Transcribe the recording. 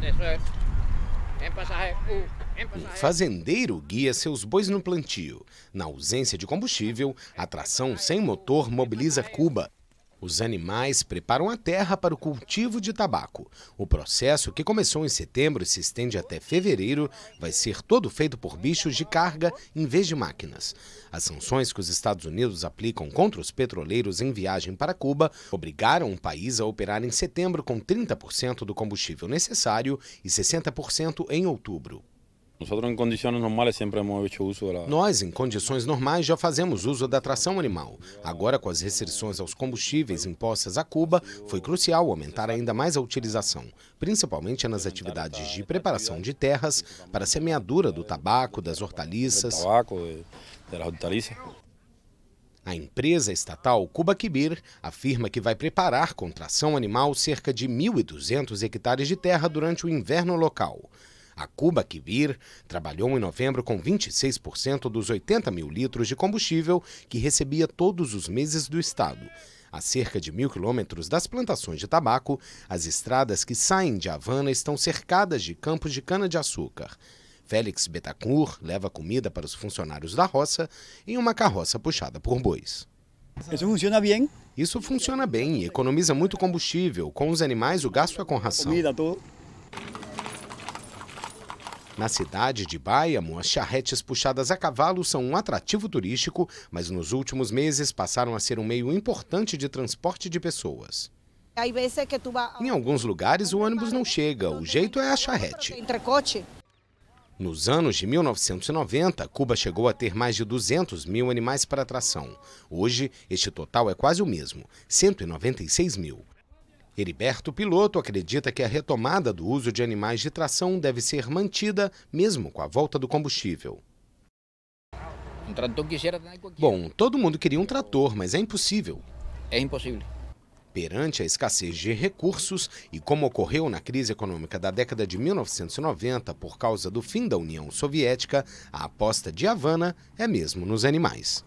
Um é. uh, fazendeiro guia seus bois no plantio. Na ausência de combustível, a tração sem motor mobiliza Cuba os animais preparam a terra para o cultivo de tabaco. O processo, que começou em setembro e se estende até fevereiro, vai ser todo feito por bichos de carga em vez de máquinas. As sanções que os Estados Unidos aplicam contra os petroleiros em viagem para Cuba obrigaram o país a operar em setembro com 30% do combustível necessário e 60% em outubro. Nosotros hemos hecho uso Nós, em condições normais, já fazemos uso da tração animal. Agora, com as restrições aos combustíveis impostas a Cuba, foi crucial aumentar ainda mais a utilização, principalmente nas atividades de preparação de terras para a semeadura do tabaco, das hortaliças. Do tabaco, das hortaliças. A empresa estatal Cuba Quibir afirma que vai preparar com tração animal cerca de 1.200 hectares de terra durante o inverno local. A Cuba Kivir trabalhou em novembro com 26% dos 80 mil litros de combustível que recebia todos os meses do Estado. A cerca de mil quilômetros das plantações de tabaco, as estradas que saem de Havana estão cercadas de campos de cana-de-açúcar. Félix Betacur leva comida para os funcionários da roça em uma carroça puxada por bois. Isso funciona bem? Isso funciona bem e economiza muito combustível. Com os animais, o gasto é com ração. Comida, tudo. Na cidade de Baiamo, as charretes puxadas a cavalo são um atrativo turístico, mas nos últimos meses passaram a ser um meio importante de transporte de pessoas. É em alguns lugares o ônibus não chega, o jeito é a charrete. Nos anos de 1990, Cuba chegou a ter mais de 200 mil animais para atração. Hoje, este total é quase o mesmo, 196 mil. Heriberto Piloto acredita que a retomada do uso de animais de tração deve ser mantida, mesmo com a volta do combustível. Bom, todo mundo queria um trator, mas é impossível. É impossível. Perante a escassez de recursos e como ocorreu na crise econômica da década de 1990 por causa do fim da União Soviética, a aposta de Havana é mesmo nos animais.